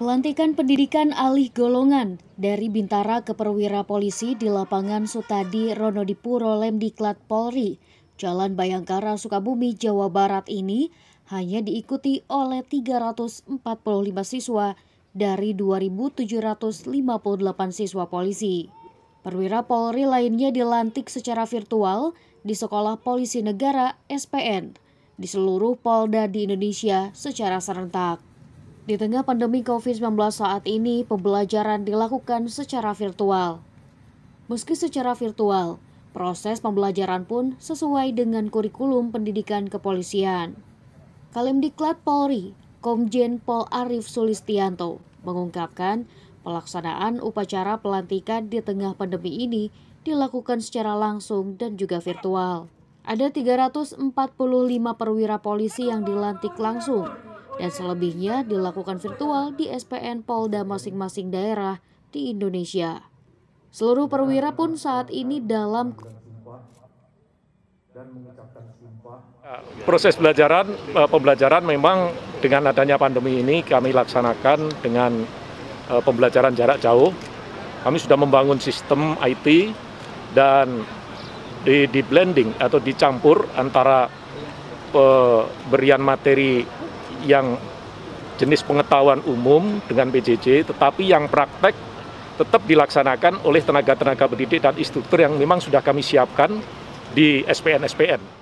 Pelantikan pendidikan alih golongan dari Bintara ke Perwira Polisi di lapangan Sutadi Ronodipuro Lemdiklat Polri, Jalan Bayangkara Sukabumi, Jawa Barat ini hanya diikuti oleh 345 siswa dari 2.758 siswa polisi. Perwira Polri lainnya dilantik secara virtual di Sekolah Polisi Negara SPN di seluruh Polda di Indonesia secara serentak. Di tengah pandemi COVID-19 saat ini, pembelajaran dilakukan secara virtual. Meski secara virtual, proses pembelajaran pun sesuai dengan kurikulum pendidikan kepolisian. Kalim Kalimdiklat Polri, Komjen Pol Arif Sulistianto, mengungkapkan pelaksanaan upacara pelantikan di tengah pandemi ini dilakukan secara langsung dan juga virtual. Ada 345 perwira polisi yang dilantik langsung dan selebihnya dilakukan virtual di SPN Polda masing-masing daerah di Indonesia. Seluruh perwira pun saat ini dalam Proses belajaran, eh, pembelajaran memang dengan adanya pandemi ini kami laksanakan dengan eh, pembelajaran jarak jauh. Kami sudah membangun sistem IT dan di, di blending atau dicampur antara pemberian materi yang jenis pengetahuan umum dengan PJJ, tetapi yang praktek tetap dilaksanakan oleh tenaga-tenaga pendidik dan instruktur yang memang sudah kami siapkan di SPN-SPN. spn spn